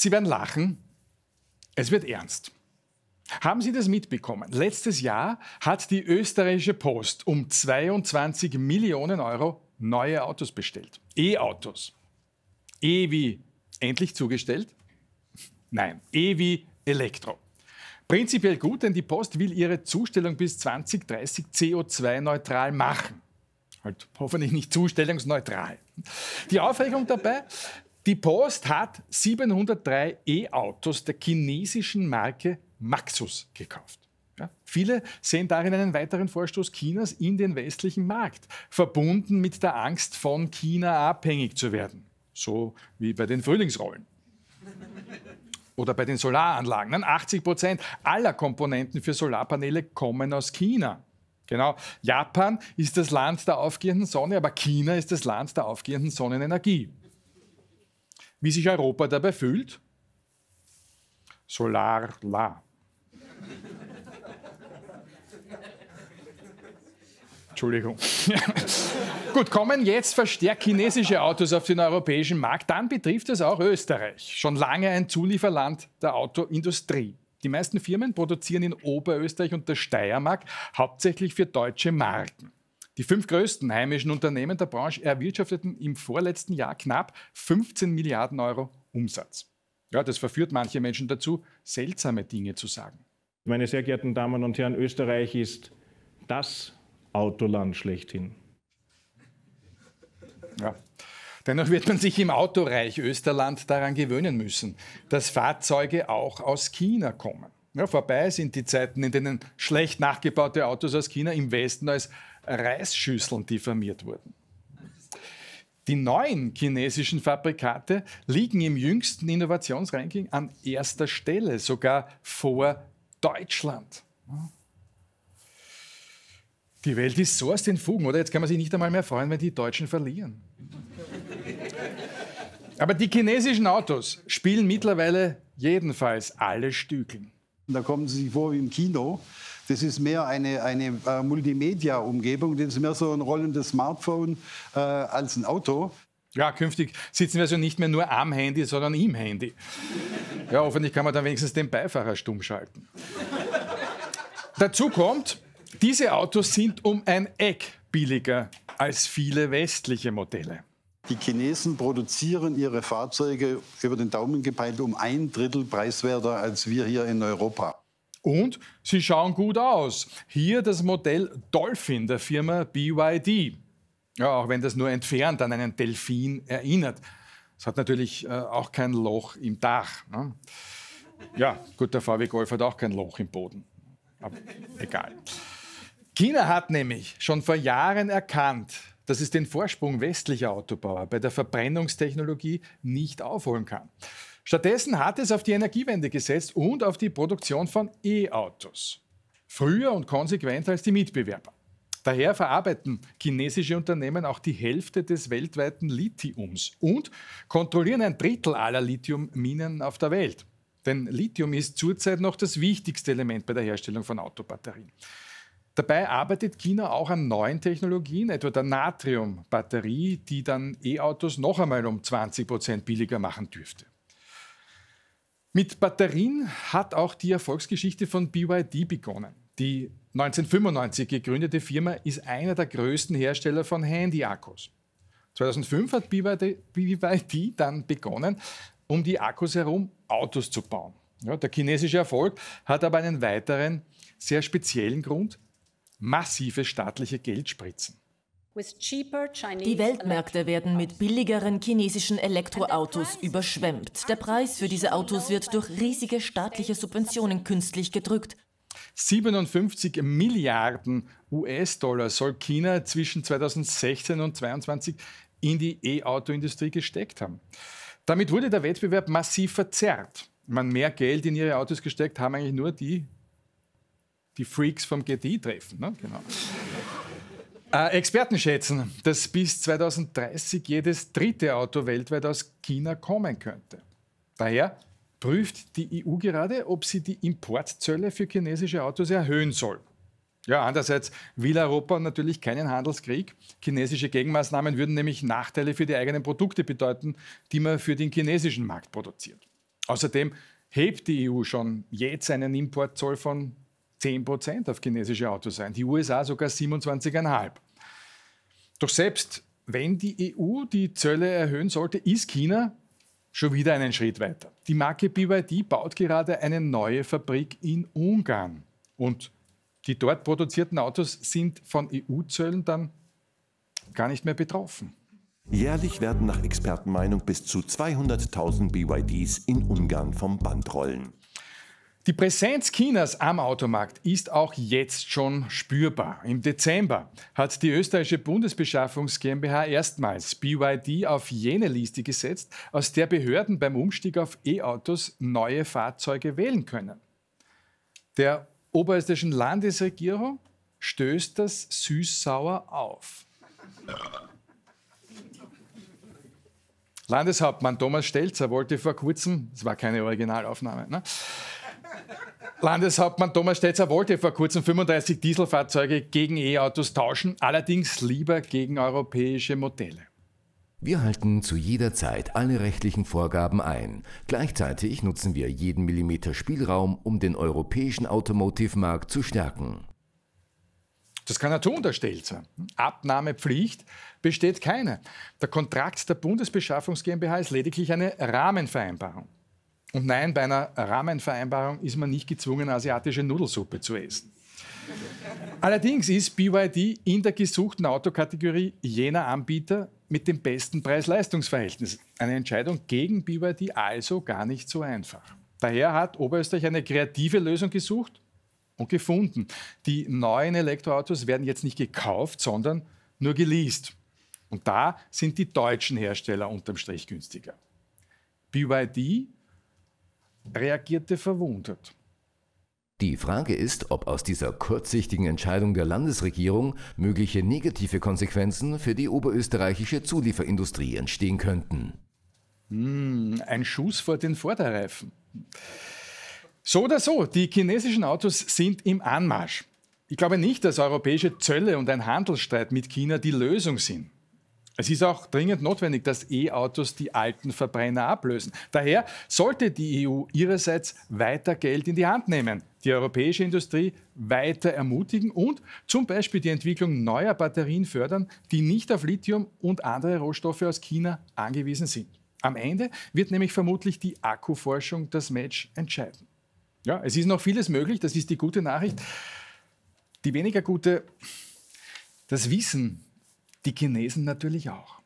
Sie werden lachen, es wird ernst. Haben Sie das mitbekommen? Letztes Jahr hat die österreichische Post um 22 Millionen Euro neue Autos bestellt. E-Autos. E wie endlich zugestellt? Nein, E wie Elektro. Prinzipiell gut, denn die Post will ihre Zustellung bis 2030 CO2-neutral machen. Halt hoffentlich nicht zustellungsneutral. Die Aufregung dabei, die Post hat 703 E-Autos der chinesischen Marke Maxus gekauft. Ja, viele sehen darin einen weiteren Vorstoß Chinas in den westlichen Markt, verbunden mit der Angst, von China abhängig zu werden. So wie bei den Frühlingsrollen. Oder bei den Solaranlagen. 80 Prozent aller Komponenten für Solarpaneele kommen aus China. Genau. Japan ist das Land der aufgehenden Sonne, aber China ist das Land der aufgehenden Sonnenenergie wie sich Europa dabei fühlt? Solar la. Entschuldigung. Gut, kommen jetzt verstärkt chinesische Autos auf den europäischen Markt, dann betrifft es auch Österreich. Schon lange ein Zulieferland der Autoindustrie. Die meisten Firmen produzieren in Oberösterreich und der Steiermark hauptsächlich für deutsche Marken. Die fünf größten heimischen Unternehmen der Branche erwirtschafteten im vorletzten Jahr knapp 15 Milliarden Euro Umsatz. Ja, das verführt manche Menschen dazu, seltsame Dinge zu sagen. Meine sehr geehrten Damen und Herren, Österreich ist das Autoland schlechthin. Ja. Dennoch wird man sich im Autoreich Österland daran gewöhnen müssen, dass Fahrzeuge auch aus China kommen. Ja, vorbei sind die Zeiten, in denen schlecht nachgebaute Autos aus China im Westen als Reisschüsseln diffamiert wurden. Die neuen chinesischen Fabrikate liegen im jüngsten Innovationsranking an erster Stelle, sogar vor Deutschland. Die Welt ist so aus den Fugen, oder? Jetzt kann man sich nicht einmal mehr freuen, wenn die Deutschen verlieren. Aber die chinesischen Autos spielen mittlerweile jedenfalls alle Stücken. Da kommen sie sich vor wie im Kino. Das ist mehr eine, eine äh, Multimedia-Umgebung, das ist mehr so ein rollendes Smartphone äh, als ein Auto. Ja, künftig sitzen wir also nicht mehr nur am Handy, sondern im Handy. Ja, hoffentlich kann man dann wenigstens den Beifahrer stumm schalten. Dazu kommt, diese Autos sind um ein Eck billiger als viele westliche Modelle. Die Chinesen produzieren ihre Fahrzeuge über den Daumen gepeilt um ein Drittel preiswerter als wir hier in Europa. Und sie schauen gut aus. Hier das Modell Dolphin der Firma BYD. Ja, auch wenn das nur entfernt an einen Delfin erinnert. Es hat natürlich äh, auch kein Loch im Dach. Ne? Ja, gut, der VW Golf hat auch kein Loch im Boden. Aber egal. China hat nämlich schon vor Jahren erkannt, dass es den Vorsprung westlicher Autobauer bei der Verbrennungstechnologie nicht aufholen kann. Stattdessen hat es auf die Energiewende gesetzt und auf die Produktion von E-Autos. Früher und konsequenter als die Mitbewerber. Daher verarbeiten chinesische Unternehmen auch die Hälfte des weltweiten Lithiums und kontrollieren ein Drittel aller Lithiumminen auf der Welt. Denn Lithium ist zurzeit noch das wichtigste Element bei der Herstellung von Autobatterien. Dabei arbeitet China auch an neuen Technologien, etwa der Natriumbatterie, die dann E-Autos noch einmal um 20 Prozent billiger machen dürfte. Mit Batterien hat auch die Erfolgsgeschichte von BYD begonnen. Die 1995 gegründete Firma ist einer der größten Hersteller von Handy-Akkus. 2005 hat BYD dann begonnen, um die Akkus herum Autos zu bauen. Ja, der chinesische Erfolg hat aber einen weiteren, sehr speziellen Grund, massive staatliche Geldspritzen. Die Weltmärkte werden mit billigeren chinesischen Elektroautos überschwemmt. Der Preis für diese Autos wird durch riesige staatliche Subventionen künstlich gedrückt. 57 Milliarden US-Dollar soll China zwischen 2016 und 2022 in die E-Auto-Industrie gesteckt haben. Damit wurde der Wettbewerb massiv verzerrt. Man mehr Geld in ihre Autos gesteckt haben eigentlich nur die, die Freaks vom GTI-Treffen. Ne? Genau. Äh, Experten schätzen, dass bis 2030 jedes dritte Auto weltweit aus China kommen könnte. Daher prüft die EU gerade, ob sie die Importzölle für chinesische Autos erhöhen soll. Ja, andererseits will Europa natürlich keinen Handelskrieg. Chinesische Gegenmaßnahmen würden nämlich Nachteile für die eigenen Produkte bedeuten, die man für den chinesischen Markt produziert. Außerdem hebt die EU schon jetzt einen Importzoll von 10 auf chinesische Autos sein, die USA sogar 27,5. Doch selbst wenn die EU die Zölle erhöhen sollte, ist China schon wieder einen Schritt weiter. Die Marke BYD baut gerade eine neue Fabrik in Ungarn. Und die dort produzierten Autos sind von EU-Zöllen dann gar nicht mehr betroffen. Jährlich werden nach Expertenmeinung bis zu 200.000 BYDs in Ungarn vom Band rollen. Die Präsenz Chinas am Automarkt ist auch jetzt schon spürbar. Im Dezember hat die österreichische Bundesbeschaffungs GmbH erstmals BYD auf jene Liste gesetzt, aus der Behörden beim Umstieg auf E-Autos neue Fahrzeuge wählen können. Der oberösterreichischen Landesregierung stößt das süß-sauer auf. Landeshauptmann Thomas Stelzer wollte vor kurzem, es war keine Originalaufnahme, ne? Landeshauptmann Thomas Stetzer wollte vor kurzem 35 Dieselfahrzeuge gegen E-Autos tauschen, allerdings lieber gegen europäische Modelle. Wir halten zu jeder Zeit alle rechtlichen Vorgaben ein. Gleichzeitig nutzen wir jeden Millimeter Spielraum, um den europäischen Automotive-Markt zu stärken. Das kann er tun, der Stelzer. Abnahmepflicht besteht keine. Der Kontrakt der Bundesbeschaffungs GmbH ist lediglich eine Rahmenvereinbarung. Und nein, bei einer Rahmenvereinbarung ist man nicht gezwungen, asiatische Nudelsuppe zu essen. Allerdings ist BYD in der gesuchten Autokategorie jener Anbieter mit dem besten Preis-Leistungs-Verhältnis. Eine Entscheidung gegen BYD also gar nicht so einfach. Daher hat Oberösterreich eine kreative Lösung gesucht und gefunden. Die neuen Elektroautos werden jetzt nicht gekauft, sondern nur geleast. Und da sind die deutschen Hersteller unterm Strich günstiger. BYD reagierte verwundert. Die Frage ist, ob aus dieser kurzsichtigen Entscheidung der Landesregierung mögliche negative Konsequenzen für die oberösterreichische Zulieferindustrie entstehen könnten. Hm, ein Schuss vor den Vorderreifen. So oder so, die chinesischen Autos sind im Anmarsch. Ich glaube nicht, dass europäische Zölle und ein Handelsstreit mit China die Lösung sind. Es ist auch dringend notwendig, dass E-Autos die alten Verbrenner ablösen. Daher sollte die EU ihrerseits weiter Geld in die Hand nehmen, die europäische Industrie weiter ermutigen und zum Beispiel die Entwicklung neuer Batterien fördern, die nicht auf Lithium und andere Rohstoffe aus China angewiesen sind. Am Ende wird nämlich vermutlich die Akkuforschung das Match entscheiden. Ja, es ist noch vieles möglich, das ist die gute Nachricht. Die weniger gute, das Wissen die Chinesen natürlich auch.